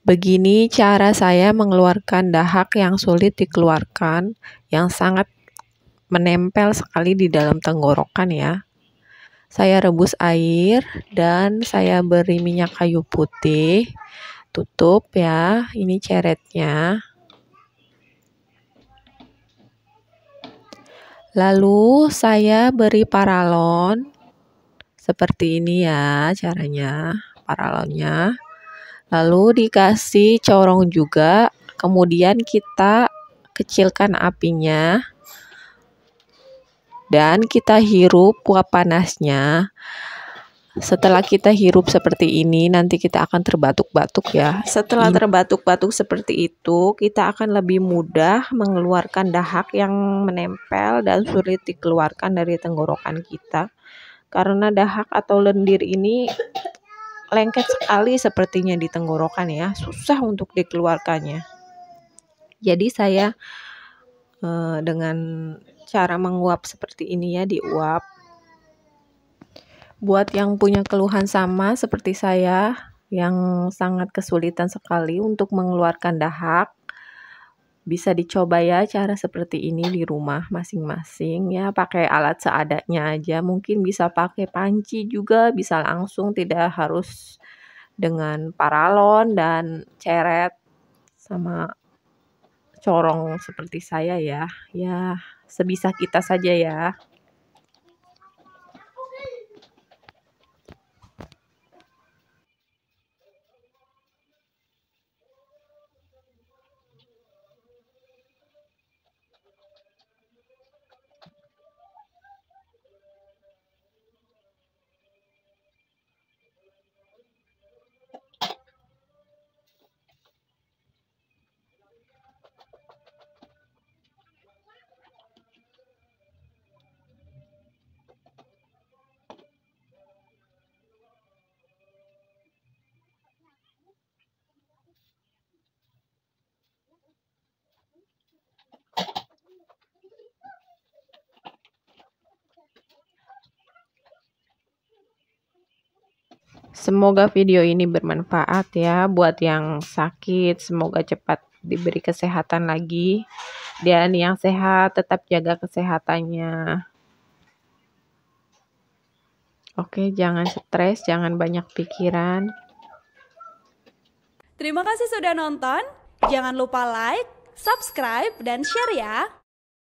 Begini cara saya mengeluarkan dahak yang sulit dikeluarkan, yang sangat menempel sekali di dalam tenggorokan ya. Saya rebus air dan saya beri minyak kayu putih. Tutup ya, ini ceretnya. Lalu saya beri paralon seperti ini ya caranya paralonnya. Lalu dikasih corong juga, kemudian kita kecilkan apinya dan kita hirup uap panasnya. Setelah kita hirup seperti ini, nanti kita akan terbatuk-batuk ya. Setelah terbatuk-batuk seperti itu, kita akan lebih mudah mengeluarkan dahak yang menempel dan sulit dikeluarkan dari tenggorokan kita. Karena dahak atau lendir ini lengket sekali sepertinya di tenggorokan ya, susah untuk dikeluarkannya. Jadi saya eh, dengan cara menguap seperti ini ya, diuap. Buat yang punya keluhan sama seperti saya yang sangat kesulitan sekali untuk mengeluarkan dahak, bisa dicoba ya cara seperti ini di rumah masing-masing ya pakai alat seadanya aja mungkin bisa pakai panci juga bisa langsung tidak harus dengan paralon dan ceret sama corong seperti saya ya ya sebisa kita saja ya Semoga video ini bermanfaat ya buat yang sakit, semoga cepat diberi kesehatan lagi dan yang sehat tetap jaga kesehatannya. Oke, jangan stres, jangan banyak pikiran. Terima kasih sudah nonton. Jangan lupa like, subscribe, dan share ya.